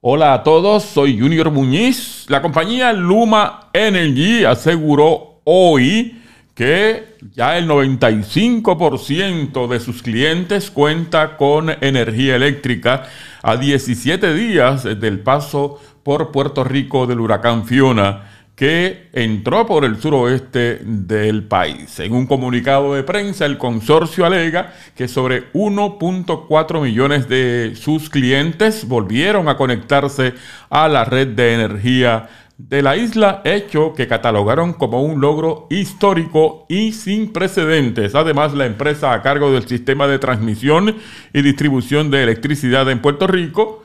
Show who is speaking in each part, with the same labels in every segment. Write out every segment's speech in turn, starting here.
Speaker 1: Hola a todos, soy Junior Muñiz. La compañía Luma Energy aseguró hoy que ya el 95% de sus clientes cuenta con energía eléctrica a 17 días del paso por Puerto Rico del huracán Fiona que entró por el suroeste del país. En un comunicado de prensa, el consorcio alega que sobre 1.4 millones de sus clientes volvieron a conectarse a la red de energía de la isla, hecho que catalogaron como un logro histórico y sin precedentes. Además, la empresa a cargo del sistema de transmisión y distribución de electricidad en Puerto Rico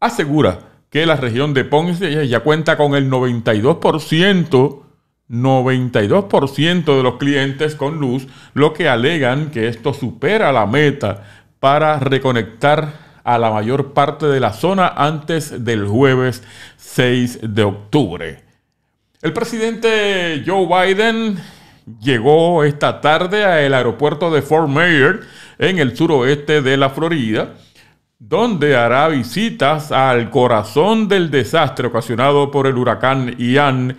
Speaker 1: asegura que la región de Ponce ya cuenta con el 92%, 92% de los clientes con luz, lo que alegan que esto supera la meta para reconectar a la mayor parte de la zona antes del jueves 6 de octubre. El presidente Joe Biden llegó esta tarde al aeropuerto de Fort Mayer en el suroeste de la Florida donde hará visitas al corazón del desastre ocasionado por el huracán Ian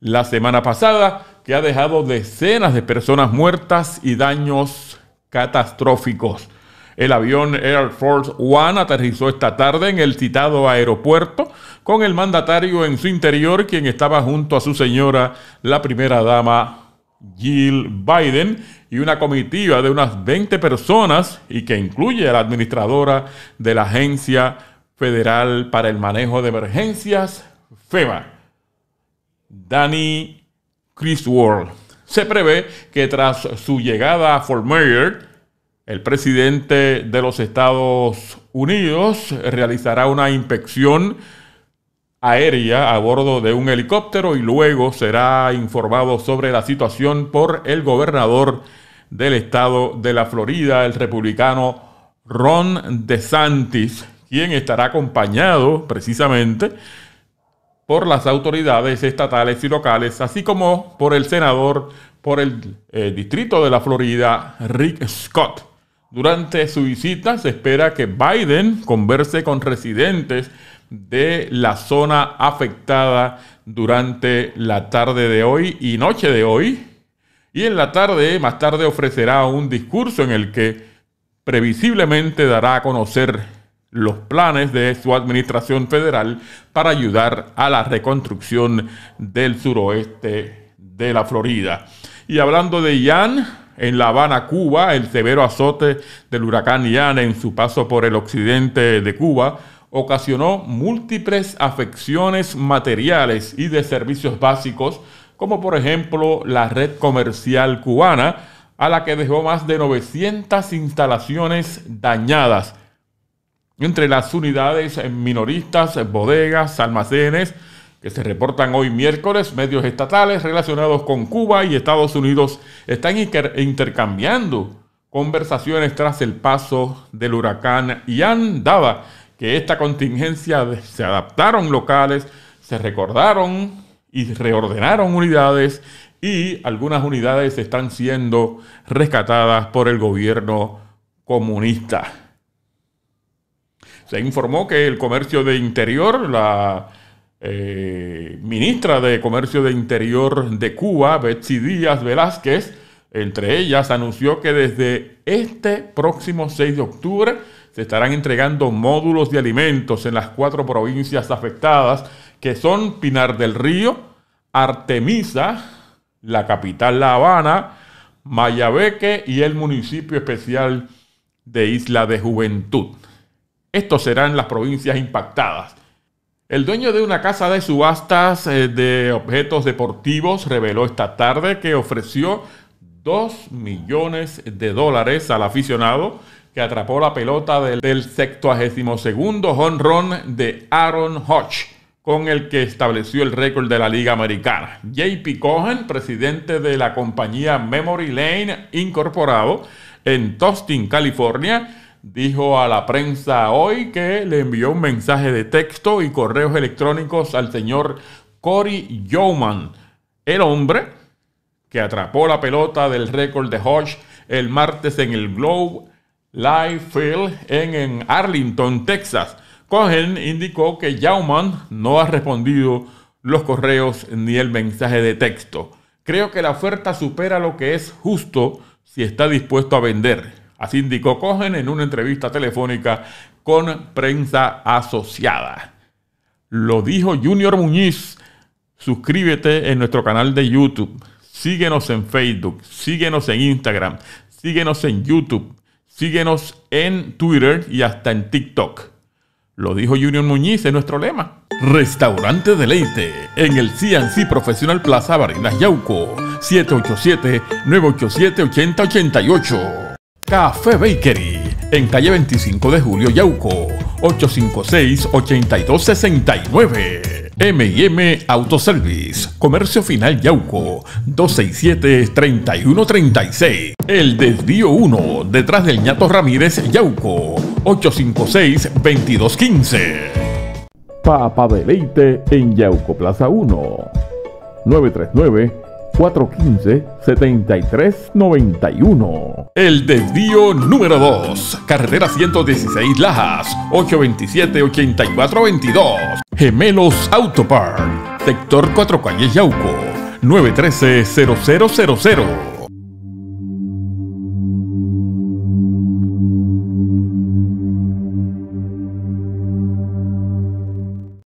Speaker 1: la semana pasada, que ha dejado decenas de personas muertas y daños catastróficos. El avión Air Force One aterrizó esta tarde en el citado aeropuerto con el mandatario en su interior, quien estaba junto a su señora, la primera dama Jill Biden y una comitiva de unas 20 personas y que incluye a la administradora de la Agencia Federal para el Manejo de Emergencias, FEMA, Danny Criswell. Se prevé que tras su llegada a Fort Myers, el presidente de los Estados Unidos realizará una inspección aérea a bordo de un helicóptero y luego será informado sobre la situación por el gobernador del estado de la Florida, el republicano Ron DeSantis, quien estará acompañado precisamente por las autoridades estatales y locales, así como por el senador por el eh, distrito de la Florida, Rick Scott. Durante su visita se espera que Biden converse con residentes de la zona afectada durante la tarde de hoy y noche de hoy. Y en la tarde, más tarde, ofrecerá un discurso en el que previsiblemente dará a conocer los planes de su administración federal para ayudar a la reconstrucción del suroeste de la Florida. Y hablando de Ian, en La Habana, Cuba, el severo azote del huracán Ian en su paso por el occidente de Cuba ocasionó múltiples afecciones materiales y de servicios básicos, como por ejemplo la red comercial cubana, a la que dejó más de 900 instalaciones dañadas. Entre las unidades minoristas, bodegas, almacenes, que se reportan hoy miércoles, medios estatales relacionados con Cuba y Estados Unidos están intercambiando conversaciones tras el paso del huracán Ian daba que esta contingencia se adaptaron locales, se recordaron y reordenaron unidades y algunas unidades están siendo rescatadas por el gobierno comunista. Se informó que el comercio de interior, la eh, ministra de Comercio de Interior de Cuba, Betsy Díaz Velázquez, entre ellas anunció que desde este próximo 6 de octubre, se estarán entregando módulos de alimentos en las cuatro provincias afectadas, que son Pinar del Río, Artemisa, la capital La Habana, Mayabeque y el municipio especial de Isla de Juventud. Estos serán las provincias impactadas. El dueño de una casa de subastas eh, de objetos deportivos reveló esta tarde que ofreció 2 millones de dólares al aficionado que atrapó la pelota del, del segundo honrón de Aaron Hodge, con el que estableció el récord de la Liga Americana. JP Cohen, presidente de la compañía Memory Lane Incorporado en Tustin, California, dijo a la prensa hoy que le envió un mensaje de texto y correos electrónicos al señor Cory Yeoman, el hombre que atrapó la pelota del récord de Hodge el martes en el Globe Live Field en, Arlington, Texas. Cohen indicó que Yauman no ha respondido los correos ni el mensaje de texto. Creo que la oferta supera lo que es justo si está dispuesto a vender. Así indicó Cohen en una entrevista telefónica con prensa asociada. Lo dijo Junior Muñiz. Suscríbete en nuestro canal de YouTube. Síguenos en Facebook. Síguenos en Instagram. Síguenos en YouTube Síguenos en Twitter y hasta en TikTok. Lo dijo Junior Muñiz en nuestro lema. Restaurante Deleite en el CNC Profesional Plaza Barinas Yauco 787-987-8088. Café Bakery en calle 25 de Julio Yauco 856-8269. MM Autoservice, Comercio Final Yauco, 267-3136. El Desvío 1, detrás del ñato Ramírez Yauco, 856-2215. Papa Deleite en Yauco Plaza 1, 939 415-7391. El desvío número 2, carretera 116 Lajas, 827-8422. Gemelos Autopark, sector 4 Calle Yauco, 913-0000.